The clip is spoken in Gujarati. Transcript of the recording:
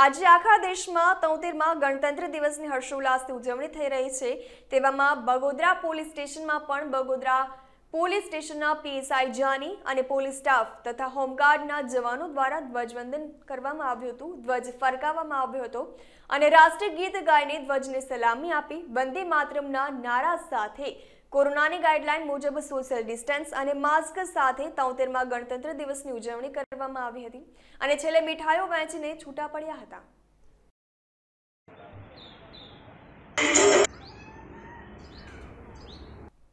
આજે આખા દેશમાં તોતેરમાં ગણતંત્ર દિવસની હર્ષોલ્લાસથી ઉજવણી થઈ રહી છે તેવામાં બગોદરા પોલીસ સ્ટેશનમાં પણ બગોદરા પોલીસ સ્ટેશનના પીએસઆઈ જાની અને પોલીસ સ્ટાફ તથા હોમગાર્ડના જવાનો દ્વારા ધ્વજવંદન કરવામાં આવ્યું હતું ધ્વજ ફરકાવવામાં આવ્યો હતો અને રાષ્ટ્રીય ગીત ગાઈને ધ્વજને સલામી આપી વંદે માતરમના નારા સાથે કોરોનાની ગાઈડલાઈન મુજબ સોશિયલ ડિસ્ટન્સ અને માસ્ક સાથે તોતેરમાં ગણતંત્ર દિવસની ઉજવણી કરવામાં આવી હતી અને છેલ્લે મીઠાઈઓ વહેંચીને છૂટા પડ્યા હતા